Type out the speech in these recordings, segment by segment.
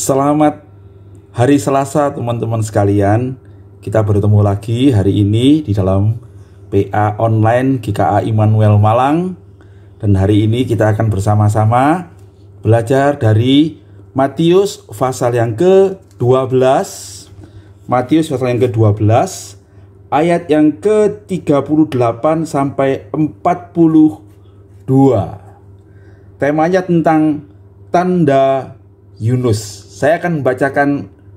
Selamat hari Selasa teman-teman sekalian. Kita bertemu lagi hari ini di dalam PA online GKA Immanuel Malang dan hari ini kita akan bersama-sama belajar dari Matius pasal yang ke-12 Matius pasal yang ke-12 ayat yang ke-38 sampai 42 temanya tentang tanda Yunus. Saya akan membacakan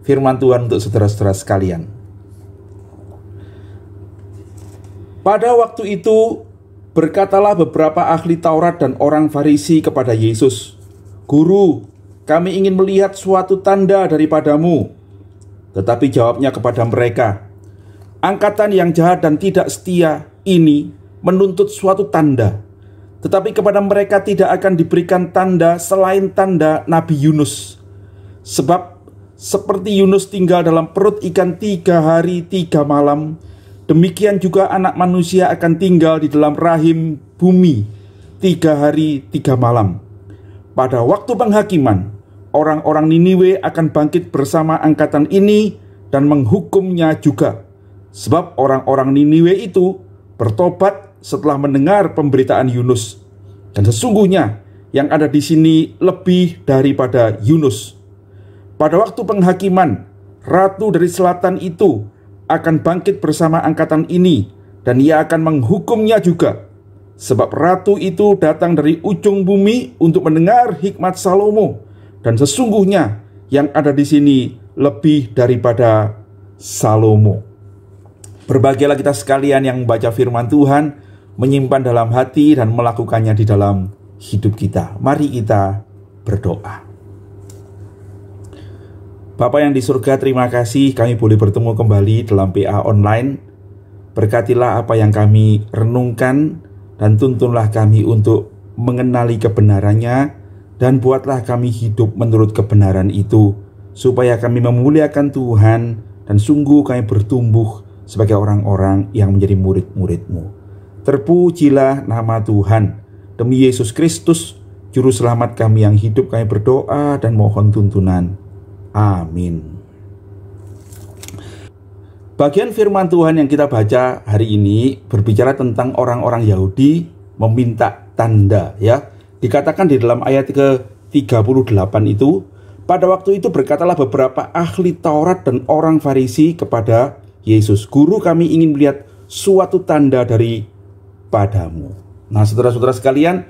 firman Tuhan untuk saudara-saudara sekalian. Pada waktu itu, berkatalah beberapa ahli Taurat dan orang Farisi kepada Yesus, "Guru, kami ingin melihat suatu tanda daripadamu." Tetapi jawabnya kepada mereka, "Angkatan yang jahat dan tidak setia ini menuntut suatu tanda, tetapi kepada mereka tidak akan diberikan tanda selain tanda Nabi Yunus." Sebab seperti Yunus tinggal dalam perut ikan tiga hari tiga malam, demikian juga anak manusia akan tinggal di dalam rahim bumi tiga hari tiga malam. Pada waktu penghakiman, orang-orang Niniwe akan bangkit bersama angkatan ini dan menghukumnya juga. Sebab orang-orang Niniwe itu bertobat setelah mendengar pemberitaan Yunus. Dan sesungguhnya yang ada di sini lebih daripada Yunus. Pada waktu penghakiman, ratu dari selatan itu akan bangkit bersama angkatan ini dan ia akan menghukumnya juga. Sebab ratu itu datang dari ujung bumi untuk mendengar hikmat Salomo dan sesungguhnya yang ada di sini lebih daripada Salomo. Berbahagialah kita sekalian yang membaca firman Tuhan, menyimpan dalam hati dan melakukannya di dalam hidup kita. Mari kita berdoa. Bapak yang di surga, terima kasih kami boleh bertemu kembali dalam PA online. Berkatilah apa yang kami renungkan dan tuntunlah kami untuk mengenali kebenarannya dan buatlah kami hidup menurut kebenaran itu supaya kami memuliakan Tuhan dan sungguh kami bertumbuh sebagai orang-orang yang menjadi murid muridmu Terpujilah nama Tuhan. Demi Yesus Kristus, juru selamat kami yang hidup, kami berdoa dan mohon tuntunan. Amin. Bagian firman Tuhan yang kita baca hari ini berbicara tentang orang-orang Yahudi meminta tanda ya. Dikatakan di dalam ayat ke-38 itu, pada waktu itu berkatalah beberapa ahli Taurat dan orang Farisi kepada Yesus, "Guru, kami ingin melihat suatu tanda dari padamu." Nah, saudara-saudara sekalian,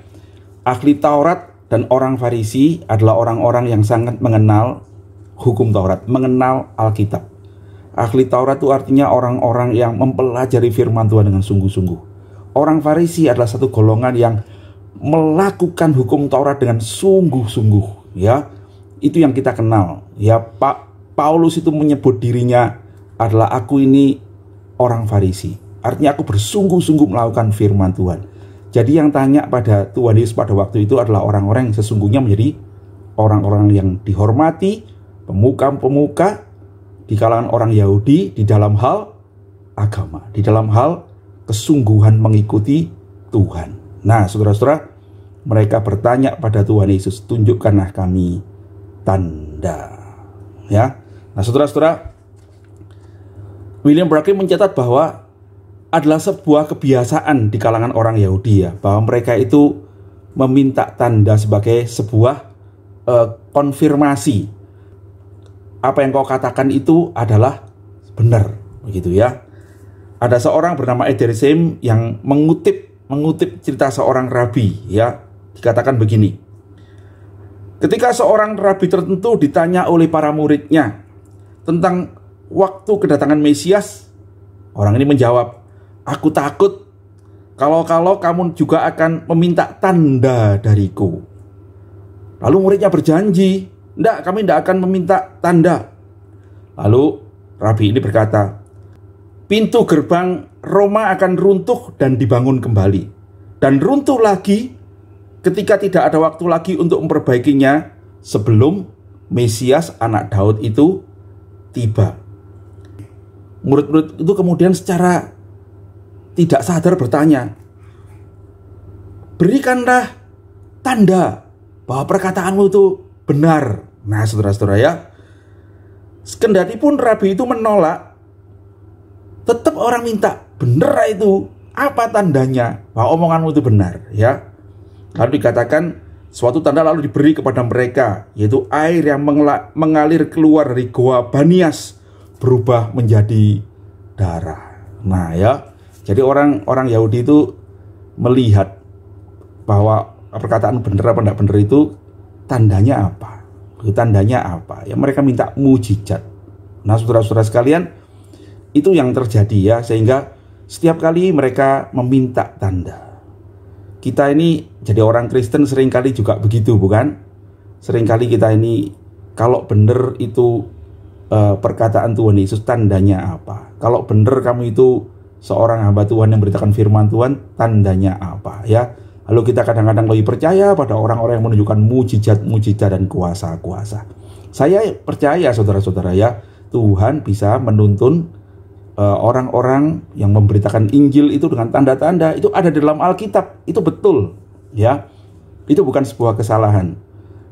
ahli Taurat dan orang Farisi adalah orang-orang yang sangat mengenal hukum Taurat, mengenal Alkitab. Ahli Taurat itu artinya orang-orang yang mempelajari firman Tuhan dengan sungguh-sungguh. Orang Farisi adalah satu golongan yang melakukan hukum Taurat dengan sungguh-sungguh, ya. Itu yang kita kenal. Ya, Pak Paulus itu menyebut dirinya adalah aku ini orang Farisi. Artinya aku bersungguh-sungguh melakukan firman Tuhan. Jadi yang tanya pada Tuhan Yesus pada waktu itu adalah orang-orang yang sesungguhnya menjadi orang-orang yang dihormati, pemuka-pemuka di kalangan orang Yahudi di dalam hal agama, di dalam hal kesungguhan mengikuti Tuhan. Nah, saudara-saudara, mereka bertanya pada Tuhan Yesus, "Tunjukkanlah kami tanda." Ya. Nah, saudara-saudara, William Barclay mencatat bahwa adalah sebuah kebiasaan di kalangan orang Yahudi ya, bahwa mereka itu meminta tanda sebagai sebuah uh, konfirmasi apa yang kau katakan itu adalah benar begitu ya ada seorang bernama Ederisim yang mengutip mengutip cerita seorang rabi ya dikatakan begini ketika seorang rabi tertentu ditanya oleh para muridnya tentang waktu kedatangan Mesias orang ini menjawab aku takut kalau-kalau kamu juga akan meminta tanda dariku lalu muridnya berjanji tidak, kami tidak akan meminta tanda. Lalu Rabi ini berkata, pintu gerbang Roma akan runtuh dan dibangun kembali. Dan runtuh lagi ketika tidak ada waktu lagi untuk memperbaikinya sebelum Mesias anak Daud itu tiba. Murid-murid itu kemudian secara tidak sadar bertanya, berikanlah tanda bahwa perkataanmu itu benar. Nah, saudara-saudara ya, Sekendati pun rabi itu menolak, tetap orang minta, benar itu, apa tandanya bahwa omonganmu itu benar ya. Lalu dikatakan suatu tanda lalu diberi kepada mereka, yaitu air yang mengalir keluar dari goa Banias berubah menjadi darah. Nah ya, jadi orang-orang Yahudi itu melihat bahwa perkataan benar apa tidak benar itu Tandanya apa? Tandanya apa? Ya mereka minta mujizat. Nah, saudara-saudara sekalian, itu yang terjadi ya sehingga setiap kali mereka meminta tanda. Kita ini jadi orang Kristen seringkali juga begitu, bukan? Seringkali kita ini kalau benar itu uh, perkataan Tuhan Yesus tandanya apa? Kalau benar kamu itu seorang hamba Tuhan yang beritakan firman Tuhan, tandanya apa ya? Lalu kita kadang-kadang lebih percaya pada orang-orang yang menunjukkan mujizat-mujizat dan kuasa-kuasa. Saya percaya saudara-saudara ya, Tuhan bisa menuntun orang eh, orang-orang yang memberitakan Injil itu dengan tanda-tanda. Itu ada di dalam Alkitab, itu betul ya. Itu bukan sebuah kesalahan.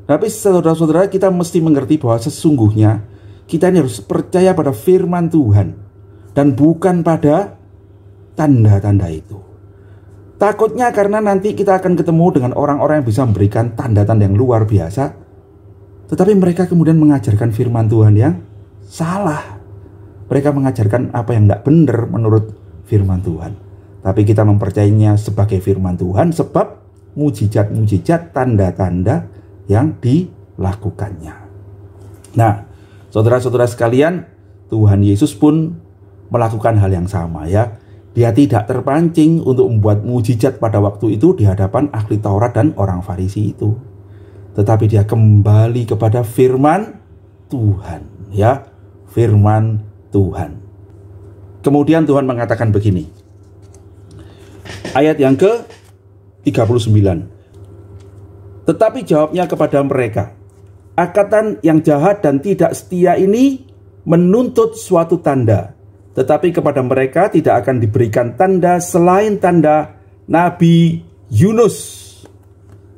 Tapi saudara-saudara kita mesti mengerti bahwa sesungguhnya kita ini harus percaya pada firman Tuhan dan bukan pada tanda-tanda itu. Takutnya karena nanti kita akan ketemu dengan orang-orang yang bisa memberikan tanda-tanda yang luar biasa, tetapi mereka kemudian mengajarkan firman Tuhan yang salah. Mereka mengajarkan apa yang tidak benar menurut firman Tuhan. Tapi kita mempercayainya sebagai firman Tuhan sebab mujizat-mujizat tanda-tanda yang dilakukannya. Nah, saudara-saudara sekalian, Tuhan Yesus pun melakukan hal yang sama ya. Dia tidak terpancing untuk membuat mujizat pada waktu itu di hadapan ahli Taurat dan orang Farisi itu. Tetapi dia kembali kepada firman Tuhan, ya. Firman Tuhan. Kemudian Tuhan mengatakan begini. Ayat yang ke 39. Tetapi jawabnya kepada mereka, akatan yang jahat dan tidak setia ini menuntut suatu tanda tetapi kepada mereka tidak akan diberikan tanda selain tanda Nabi Yunus.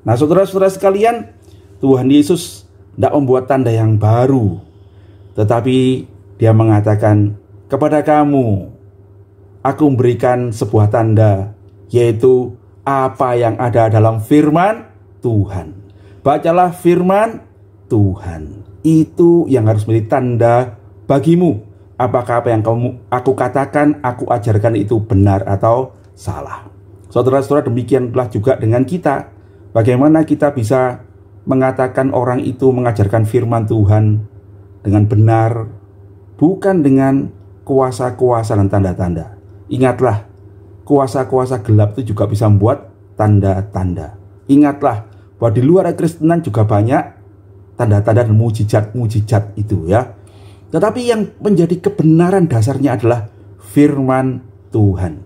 Nah, saudara-saudara sekalian, Tuhan Yesus tidak membuat tanda yang baru, tetapi Dia mengatakan kepada kamu, "Aku memberikan sebuah tanda, yaitu apa yang ada dalam firman Tuhan. Bacalah firman Tuhan, itu yang harus menjadi tanda bagimu." apakah apa yang kamu aku katakan, aku ajarkan itu benar atau salah. Saudara-saudara demikianlah juga dengan kita. Bagaimana kita bisa mengatakan orang itu mengajarkan firman Tuhan dengan benar, bukan dengan kuasa-kuasa dan tanda-tanda. Ingatlah, kuasa-kuasa gelap itu juga bisa membuat tanda-tanda. Ingatlah bahwa di luar kekristenan juga banyak tanda-tanda dan mujizat-mujizat itu ya tetapi yang menjadi kebenaran dasarnya adalah firman Tuhan.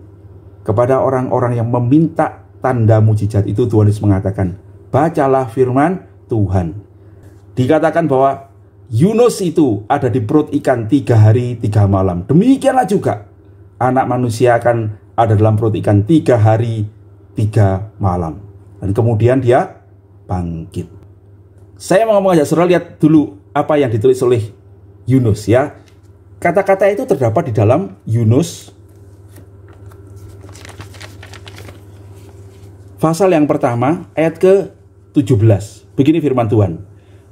Kepada orang-orang yang meminta tanda mujizat itu Tuhan Yesus mengatakan, "Bacalah firman Tuhan." Dikatakan bahwa Yunus itu ada di perut ikan tiga hari tiga malam. Demikianlah juga anak manusia akan ada dalam perut ikan tiga hari tiga malam. Dan kemudian dia bangkit. Saya mau mengajak saudara lihat dulu apa yang ditulis oleh Yunus ya. Kata-kata itu terdapat di dalam Yunus pasal yang pertama ayat ke-17. Begini firman Tuhan.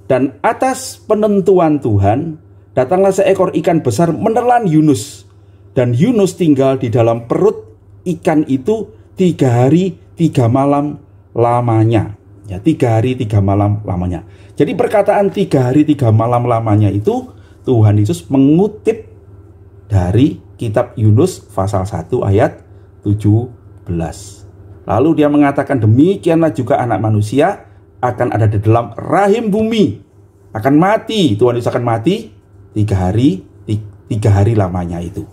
Dan atas penentuan Tuhan datanglah seekor ikan besar menelan Yunus dan Yunus tinggal di dalam perut ikan itu tiga hari tiga malam lamanya ya tiga hari tiga malam lamanya jadi perkataan tiga hari tiga malam lamanya itu Tuhan Yesus mengutip dari kitab Yunus pasal 1 ayat 17. Lalu dia mengatakan demikianlah juga anak manusia akan ada di dalam rahim bumi. Akan mati, Tuhan Yesus akan mati tiga hari, tiga hari lamanya itu.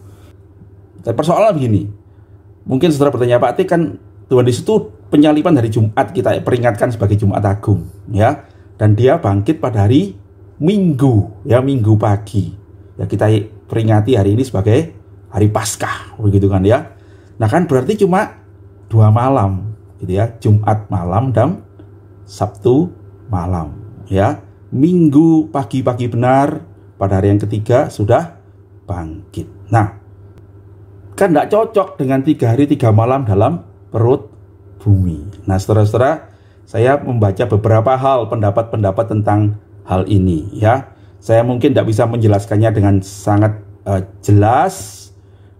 Tapi persoalan begini, mungkin saudara bertanya Pak T kan Tuhan Yesus itu penyalipan hari Jumat kita peringatkan sebagai Jumat Agung ya dan dia bangkit pada hari Minggu ya Minggu pagi ya kita peringati hari ini sebagai hari Paskah begitu kan ya nah kan berarti cuma dua malam gitu ya Jumat malam dan Sabtu malam ya Minggu pagi-pagi benar pada hari yang ketiga sudah bangkit nah kan tidak cocok dengan tiga hari tiga malam dalam perut bumi nah setelah setelah saya membaca beberapa hal pendapat-pendapat tentang hal ini ya. Saya mungkin tidak bisa menjelaskannya dengan sangat uh, jelas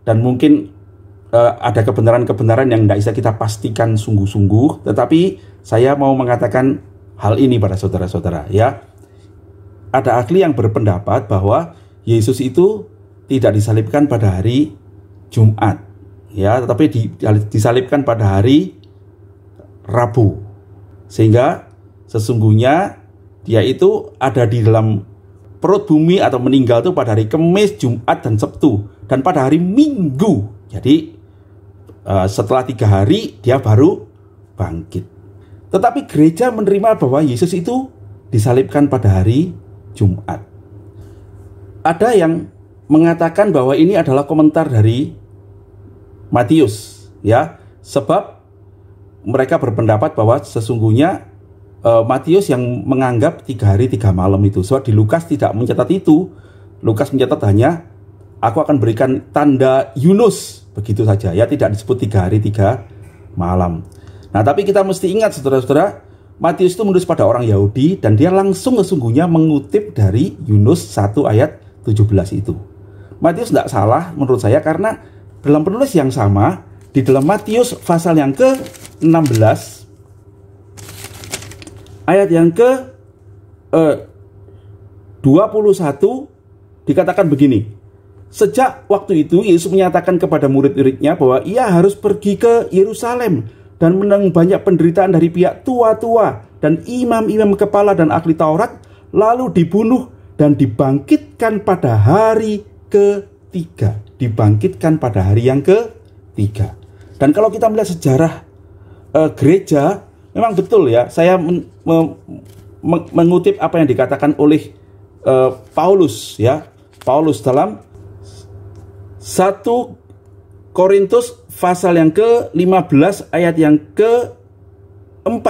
dan mungkin uh, ada kebenaran-kebenaran yang tidak bisa kita pastikan sungguh-sungguh, tetapi saya mau mengatakan hal ini pada saudara-saudara ya. Ada ahli yang berpendapat bahwa Yesus itu tidak disalibkan pada hari Jumat ya, tetapi disalibkan pada hari Rabu. Sehingga sesungguhnya dia itu ada di dalam perut bumi atau meninggal itu pada hari kemis, Jumat, dan Sabtu. Dan pada hari Minggu. Jadi uh, setelah tiga hari dia baru bangkit. Tetapi gereja menerima bahwa Yesus itu disalibkan pada hari Jumat. Ada yang mengatakan bahwa ini adalah komentar dari Matius, ya, sebab mereka berpendapat bahwa sesungguhnya Eh, Matius yang menganggap tiga hari tiga malam itu. soal di Lukas tidak mencatat itu. Lukas mencatat hanya aku akan berikan tanda Yunus begitu saja ya tidak disebut tiga hari tiga malam. Nah tapi kita mesti ingat saudara-saudara Matius itu menulis pada orang Yahudi dan dia langsung sesungguhnya mengutip dari Yunus 1 ayat 17 itu. Matius tidak salah menurut saya karena dalam penulis yang sama di dalam Matius pasal yang ke-16 ayat yang ke eh, 21 dikatakan begini. Sejak waktu itu Yesus menyatakan kepada murid-muridnya bahwa ia harus pergi ke Yerusalem dan menang banyak penderitaan dari pihak tua-tua dan imam-imam kepala dan ahli Taurat lalu dibunuh dan dibangkitkan pada hari ketiga. Dibangkitkan pada hari yang ketiga. Dan kalau kita melihat sejarah e, gereja memang betul ya saya men, me, me, mengutip apa yang dikatakan oleh uh, Paulus ya Paulus dalam 1 Korintus pasal yang ke-15 ayat yang ke-4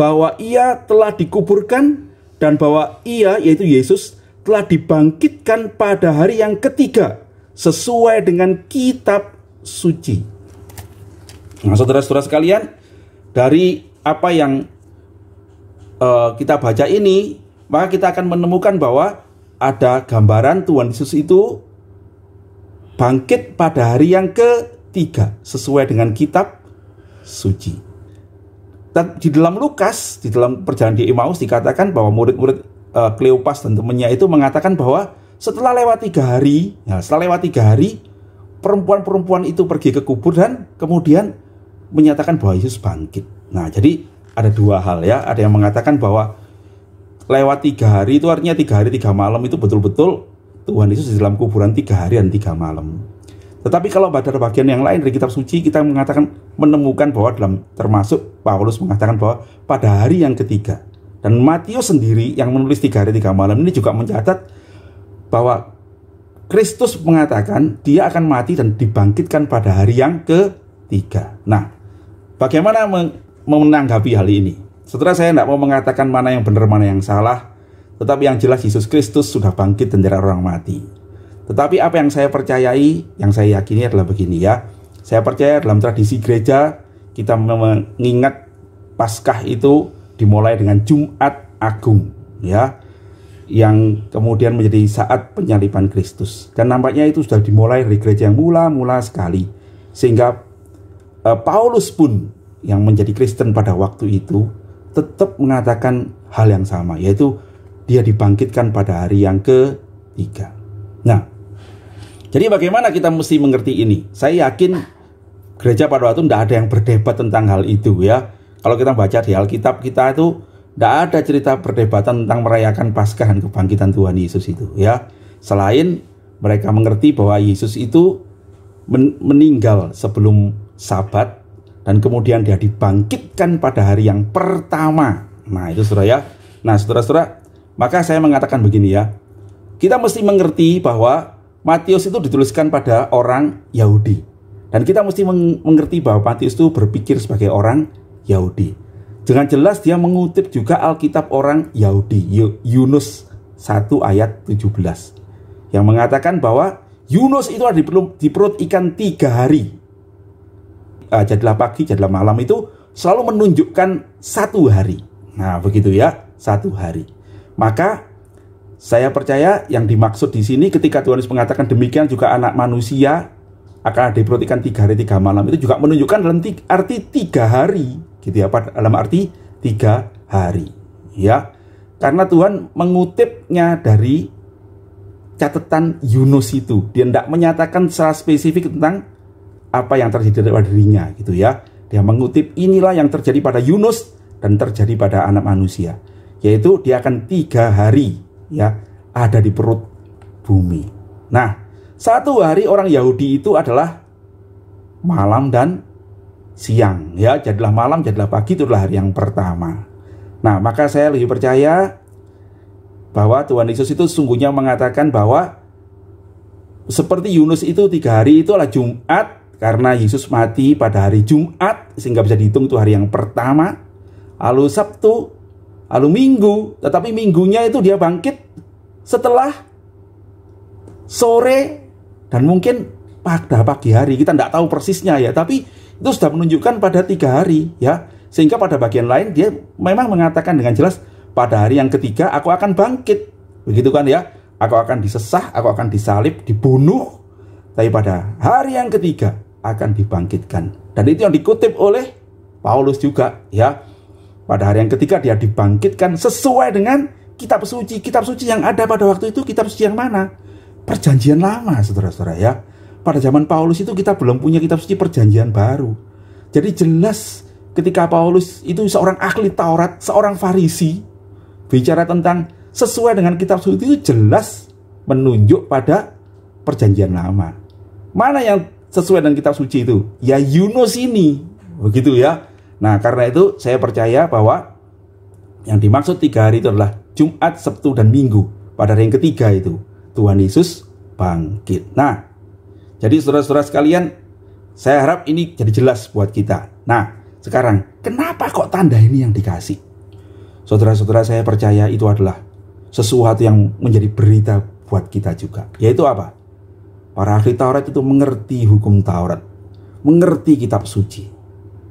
bahwa ia telah dikuburkan dan bahwa ia yaitu Yesus telah dibangkitkan pada hari yang ketiga sesuai dengan kitab suci. Nah, saudara-saudara sekalian, dari apa yang uh, kita baca ini, maka kita akan menemukan bahwa ada gambaran Tuhan Yesus itu bangkit pada hari yang ketiga sesuai dengan kitab suci. Dan di dalam Lukas, di dalam perjalanan di Emmaus dikatakan bahwa murid-murid uh, Kleopas dan temannya itu mengatakan bahwa setelah lewat tiga hari, nah setelah lewat tiga hari, perempuan-perempuan itu pergi ke kubur dan kemudian menyatakan bahwa Yesus bangkit. Nah, jadi ada dua hal ya. Ada yang mengatakan bahwa lewat tiga hari itu artinya tiga hari tiga malam itu betul-betul Tuhan Yesus di dalam kuburan tiga hari dan tiga malam. Tetapi kalau pada bagian yang lain dari kitab suci kita mengatakan menemukan bahwa dalam termasuk Paulus mengatakan bahwa pada hari yang ketiga dan Matius sendiri yang menulis tiga hari tiga malam ini juga mencatat bahwa Kristus mengatakan dia akan mati dan dibangkitkan pada hari yang ketiga. Nah, Bagaimana menanggapi hal ini? Setelah saya tidak mau mengatakan mana yang benar mana yang salah, tetapi yang jelas Yesus Kristus sudah bangkit dan tidak orang mati. Tetapi apa yang saya percayai, yang saya yakini adalah begini ya. Saya percaya dalam tradisi gereja kita mengingat Paskah itu dimulai dengan Jumat Agung ya yang kemudian menjadi saat penyaliban Kristus. Dan nampaknya itu sudah dimulai dari gereja yang mula-mula sekali. Sehingga Eh, Paulus pun yang menjadi Kristen pada waktu itu tetap mengatakan hal yang sama yaitu dia dibangkitkan pada hari yang ketiga. Nah, jadi bagaimana kita mesti mengerti ini? Saya yakin gereja pada waktu itu tidak ada yang berdebat tentang hal itu ya. Kalau kita baca di Alkitab kita itu tidak ada cerita perdebatan tentang merayakan Paskah dan kebangkitan Tuhan Yesus itu ya. Selain mereka mengerti bahwa Yesus itu meninggal sebelum sabat dan kemudian dia dibangkitkan pada hari yang pertama. Nah, itu Saudara ya. Nah, Saudara-saudara, maka saya mengatakan begini ya. Kita mesti mengerti bahwa Matius itu dituliskan pada orang Yahudi. Dan kita mesti mengerti bahwa Matius itu berpikir sebagai orang Yahudi. Dengan jelas dia mengutip juga Alkitab orang Yahudi, Yunus 1 ayat 17. Yang mengatakan bahwa Yunus itu ada di ikan tiga hari uh, jadilah pagi, jadilah malam itu selalu menunjukkan satu hari. Nah, begitu ya, satu hari. Maka saya percaya yang dimaksud di sini ketika Tuhan Yesus mengatakan demikian juga anak manusia akan diperhatikan tiga hari tiga malam itu juga menunjukkan dalam tiga, arti tiga hari gitu ya dalam arti tiga hari ya karena Tuhan mengutipnya dari catatan Yunus itu dia tidak menyatakan secara spesifik tentang apa yang terjadi pada dirinya gitu ya. Dia mengutip inilah yang terjadi pada Yunus dan terjadi pada anak manusia. Yaitu dia akan tiga hari ya ada di perut bumi. Nah satu hari orang Yahudi itu adalah malam dan siang ya jadilah malam jadilah pagi itulah hari yang pertama. Nah maka saya lebih percaya bahwa Tuhan Yesus itu sungguhnya mengatakan bahwa seperti Yunus itu tiga hari itu adalah Jumat, karena Yesus mati pada hari Jumat sehingga bisa dihitung itu hari yang pertama. Lalu Sabtu, lalu Minggu, tetapi Minggunya itu dia bangkit setelah sore dan mungkin pada pagi hari kita tidak tahu persisnya ya tapi itu sudah menunjukkan pada tiga hari ya sehingga pada bagian lain dia memang mengatakan dengan jelas pada hari yang ketiga aku akan bangkit begitu kan ya aku akan disesah aku akan disalib dibunuh tapi pada hari yang ketiga akan dibangkitkan. Dan itu yang dikutip oleh Paulus juga ya. Pada hari yang ketiga dia dibangkitkan sesuai dengan kitab suci. Kitab suci yang ada pada waktu itu kitab suci yang mana? Perjanjian lama, Saudara-saudara ya. Pada zaman Paulus itu kita belum punya kitab suci perjanjian baru. Jadi jelas ketika Paulus itu seorang ahli Taurat, seorang Farisi, bicara tentang sesuai dengan kitab suci itu jelas menunjuk pada perjanjian lama. Mana yang sesuai dengan kitab suci itu. Ya Yunus ini, begitu ya. Nah, karena itu saya percaya bahwa yang dimaksud tiga hari itu adalah Jumat, Sabtu, dan Minggu. Pada hari yang ketiga itu, Tuhan Yesus bangkit. Nah, jadi saudara-saudara sekalian, saya harap ini jadi jelas buat kita. Nah, sekarang, kenapa kok tanda ini yang dikasih? Saudara-saudara saya percaya itu adalah sesuatu yang menjadi berita buat kita juga. Yaitu apa? Para ahli Taurat itu mengerti hukum Taurat, mengerti kitab suci.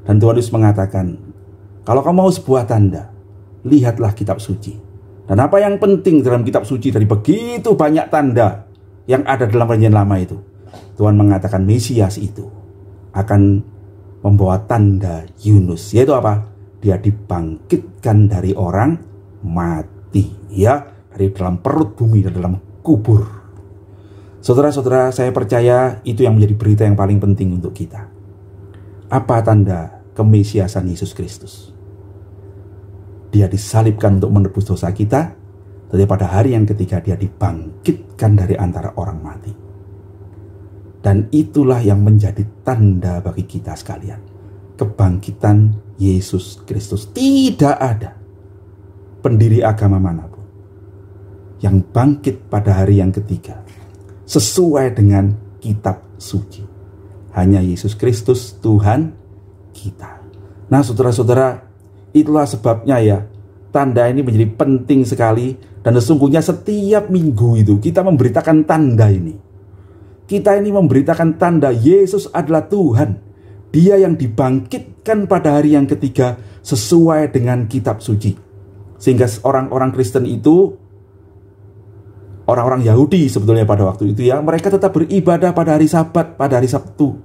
Dan Tuhan Yesus mengatakan, kalau kamu mau sebuah tanda, lihatlah kitab suci. Dan apa yang penting dalam kitab suci dari begitu banyak tanda yang ada dalam perjanjian lama itu. Tuhan mengatakan Mesias itu akan membawa tanda Yunus. Yaitu apa? Dia dibangkitkan dari orang mati. Ya, dari dalam perut bumi, dan dalam kubur. Saudara-saudara, saya percaya itu yang menjadi berita yang paling penting untuk kita. Apa tanda kemesiasan Yesus Kristus? Dia disalibkan untuk menebus dosa kita, tetapi pada hari yang ketiga dia dibangkitkan dari antara orang mati. Dan itulah yang menjadi tanda bagi kita sekalian. Kebangkitan Yesus Kristus. Tidak ada pendiri agama manapun yang bangkit pada hari yang ketiga sesuai dengan kitab suci. Hanya Yesus Kristus Tuhan kita. Nah, saudara-saudara, itulah sebabnya ya, tanda ini menjadi penting sekali dan sesungguhnya setiap minggu itu kita memberitakan tanda ini. Kita ini memberitakan tanda Yesus adalah Tuhan. Dia yang dibangkitkan pada hari yang ketiga sesuai dengan kitab suci. Sehingga orang-orang Kristen itu orang-orang Yahudi sebetulnya pada waktu itu ya, mereka tetap beribadah pada hari Sabat, pada hari Sabtu.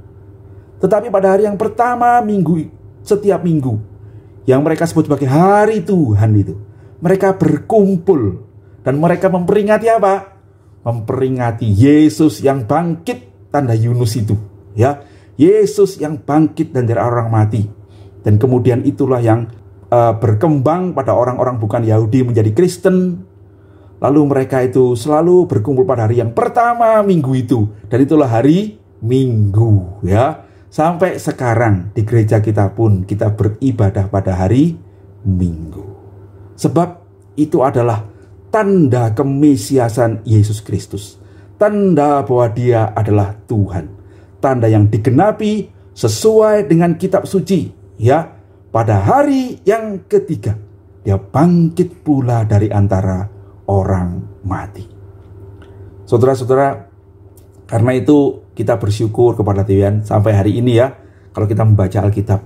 Tetapi pada hari yang pertama minggu setiap minggu yang mereka sebut sebagai hari Tuhan itu, mereka berkumpul dan mereka memperingati apa? Memperingati Yesus yang bangkit tanda Yunus itu, ya. Yesus yang bangkit dan dari orang mati. Dan kemudian itulah yang uh, berkembang pada orang-orang bukan Yahudi menjadi Kristen, Lalu mereka itu selalu berkumpul pada hari yang pertama minggu itu. Dan itulah hari Minggu ya. Sampai sekarang di gereja kita pun kita beribadah pada hari Minggu. Sebab itu adalah tanda kemesiasan Yesus Kristus. Tanda bahwa dia adalah Tuhan. Tanda yang digenapi sesuai dengan kitab suci ya. Pada hari yang ketiga dia bangkit pula dari antara orang mati. Saudara-saudara, karena itu kita bersyukur kepada Tuhan sampai hari ini ya. Kalau kita membaca Alkitab,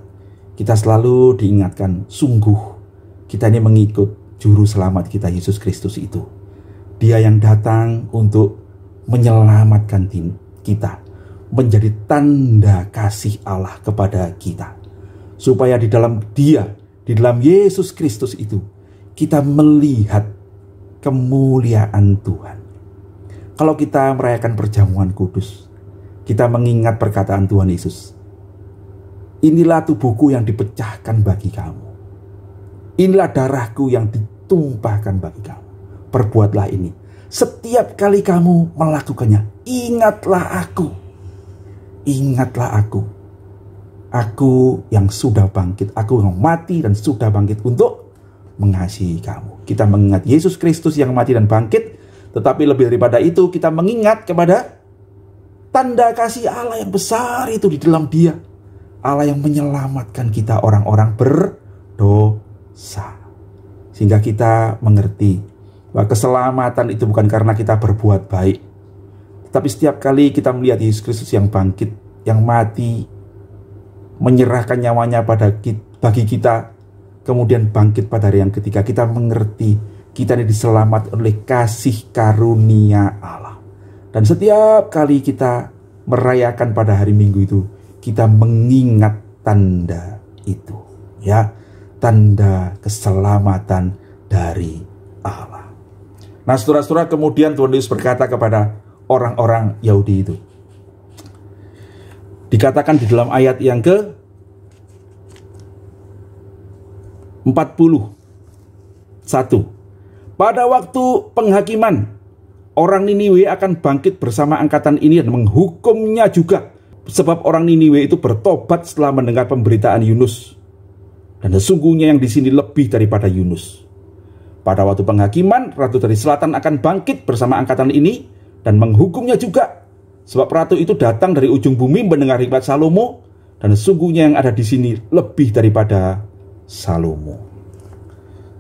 kita selalu diingatkan sungguh kita ini mengikut juru selamat kita Yesus Kristus itu. Dia yang datang untuk menyelamatkan kita, menjadi tanda kasih Allah kepada kita. Supaya di dalam Dia, di dalam Yesus Kristus itu, kita melihat kemuliaan Tuhan. Kalau kita merayakan perjamuan kudus, kita mengingat perkataan Tuhan Yesus. Inilah tubuhku yang dipecahkan bagi kamu. Inilah darahku yang ditumpahkan bagi kamu. Perbuatlah ini. Setiap kali kamu melakukannya, ingatlah aku. Ingatlah aku. Aku yang sudah bangkit, aku yang mati dan sudah bangkit untuk mengasihi kamu kita mengingat Yesus Kristus yang mati dan bangkit, tetapi lebih daripada itu kita mengingat kepada tanda kasih Allah yang besar itu di dalam Dia. Allah yang menyelamatkan kita orang-orang berdosa. Sehingga kita mengerti bahwa keselamatan itu bukan karena kita berbuat baik. tapi setiap kali kita melihat Yesus Kristus yang bangkit, yang mati, menyerahkan nyawanya pada bagi kita kemudian bangkit pada hari yang ketiga. Kita mengerti kita ini diselamat oleh kasih karunia Allah. Dan setiap kali kita merayakan pada hari Minggu itu, kita mengingat tanda itu, ya, tanda keselamatan dari Allah. Nah, setelah-setelah kemudian Tuhan Yesus berkata kepada orang-orang Yahudi itu. Dikatakan di dalam ayat yang ke 41. Pada waktu penghakiman, orang Niniwe akan bangkit bersama angkatan ini dan menghukumnya juga. Sebab orang Niniwe itu bertobat setelah mendengar pemberitaan Yunus. Dan sesungguhnya yang di sini lebih daripada Yunus. Pada waktu penghakiman, ratu dari selatan akan bangkit bersama angkatan ini dan menghukumnya juga. Sebab ratu itu datang dari ujung bumi mendengar hikmat Salomo dan sesungguhnya yang ada di sini lebih daripada Salomo.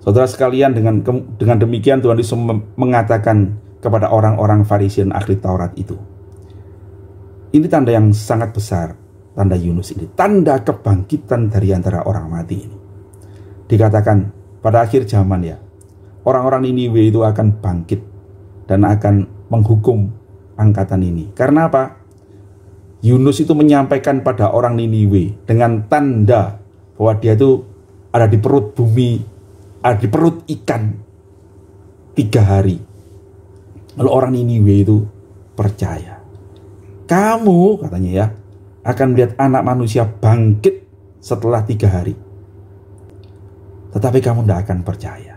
Saudara sekalian dengan dengan demikian Tuhan Yesus mengatakan kepada orang-orang Farisi dan ahli Taurat itu. Ini tanda yang sangat besar, tanda Yunus ini, tanda kebangkitan dari antara orang mati ini. Dikatakan pada akhir zaman ya, orang-orang Niniwe itu akan bangkit dan akan menghukum angkatan ini. Karena apa? Yunus itu menyampaikan pada orang Niniwe dengan tanda bahwa dia itu ada di perut bumi, ada di perut ikan tiga hari. Lalu orang ini itu percaya. Kamu katanya ya akan melihat anak manusia bangkit setelah tiga hari. Tetapi kamu tidak akan percaya.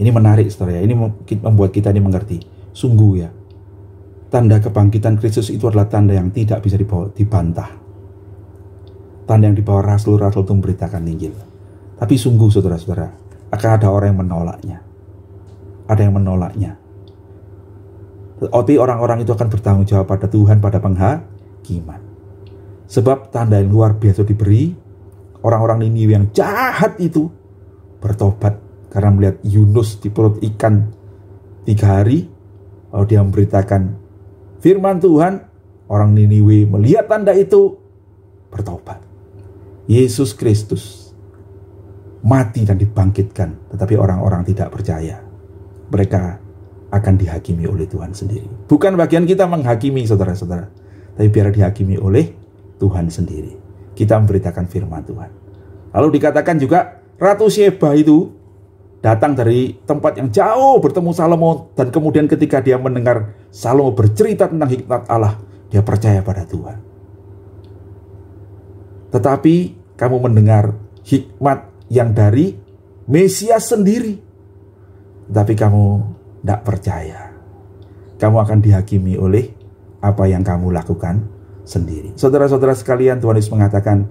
Ini menarik saudara ya. Ini membuat kita ini mengerti. Sungguh ya. Tanda kebangkitan Kristus itu adalah tanda yang tidak bisa dibantah. Tanda yang dibawa rasul-rasul itu memberitakan Injil. Tapi sungguh saudara-saudara, akan ada orang yang menolaknya. Ada yang menolaknya. Oti orang-orang itu akan bertanggung jawab pada Tuhan, pada penghakiman. Sebab tanda yang luar biasa diberi, orang-orang Niniwe yang jahat itu bertobat karena melihat Yunus di perut ikan tiga hari, lalu dia memberitakan firman Tuhan, orang Niniwe melihat tanda itu bertobat. Yesus Kristus mati dan dibangkitkan, tetapi orang-orang tidak percaya. Mereka akan dihakimi oleh Tuhan sendiri. Bukan bagian kita menghakimi saudara-saudara, tapi biar dihakimi oleh Tuhan sendiri. Kita memberitakan firman Tuhan. Lalu dikatakan juga Ratu Sheba itu datang dari tempat yang jauh bertemu Salomo dan kemudian ketika dia mendengar Salomo bercerita tentang hikmat Allah, dia percaya pada Tuhan tetapi kamu mendengar hikmat yang dari Mesias sendiri. Tapi kamu tidak percaya. Kamu akan dihakimi oleh apa yang kamu lakukan sendiri. Saudara-saudara sekalian, Tuhan Yesus mengatakan,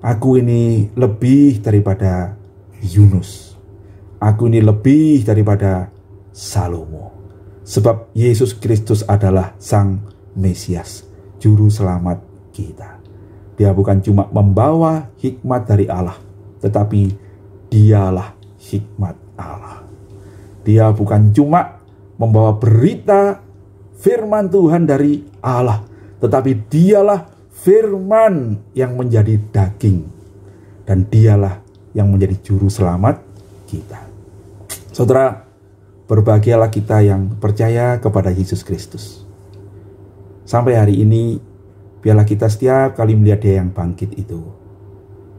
Aku ini lebih daripada Yunus. Aku ini lebih daripada Salomo. Sebab Yesus Kristus adalah Sang Mesias, Juru Selamat kita. Dia bukan cuma membawa hikmat dari Allah, tetapi dialah hikmat Allah. Dia bukan cuma membawa berita firman Tuhan dari Allah, tetapi dialah firman yang menjadi daging dan dialah yang menjadi juru selamat kita. Saudara, berbahagialah kita yang percaya kepada Yesus Kristus. Sampai hari ini Biarlah kita setiap kali melihat dia yang bangkit itu,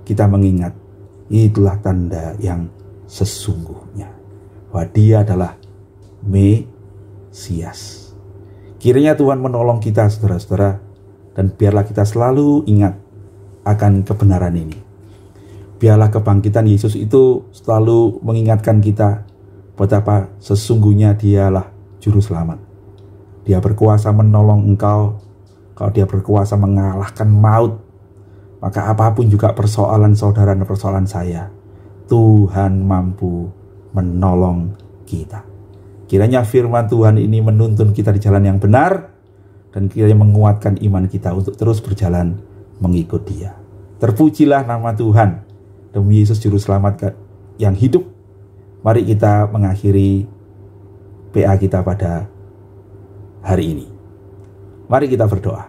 kita mengingat itulah tanda yang sesungguhnya. Bahwa dia adalah Mesias. Kiranya Tuhan menolong kita saudara-saudara dan biarlah kita selalu ingat akan kebenaran ini. Biarlah kebangkitan Yesus itu selalu mengingatkan kita betapa sesungguhnya dialah juru selamat. Dia berkuasa menolong engkau kalau dia berkuasa mengalahkan maut, maka apapun juga persoalan saudara dan persoalan saya, Tuhan mampu menolong kita. Kiranya firman Tuhan ini menuntun kita di jalan yang benar dan kiranya menguatkan iman kita untuk terus berjalan mengikut Dia. Terpujilah nama Tuhan. Demi Yesus juru selamat yang hidup. Mari kita mengakhiri PA kita pada hari ini. Mari kita berdoa.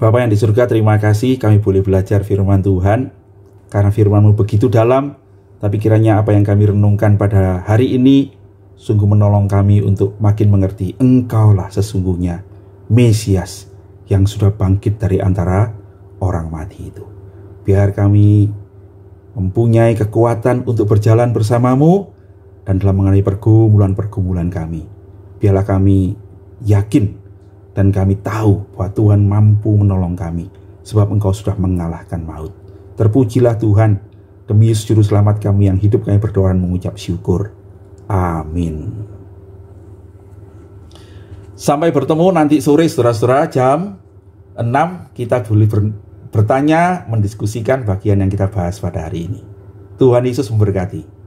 Bapa yang di surga, terima kasih kami boleh belajar firman Tuhan, karena firman-Mu begitu dalam, tapi kiranya apa yang kami renungkan pada hari ini sungguh menolong kami untuk makin mengerti Engkaulah sesungguhnya Mesias yang sudah bangkit dari antara orang mati itu. Biar kami mempunyai kekuatan untuk berjalan bersamamu dan dalam mengenai pergumulan-pergumulan kami. Biarlah kami yakin dan kami tahu bahwa Tuhan mampu menolong kami sebab engkau sudah mengalahkan maut. Terpujilah Tuhan, demi Yesus Juru Selamat kami yang hidup kami berdoa dan mengucap syukur. Amin. Sampai bertemu nanti sore saudara-saudara jam 6 kita boleh bertanya, mendiskusikan bagian yang kita bahas pada hari ini. Tuhan Yesus memberkati.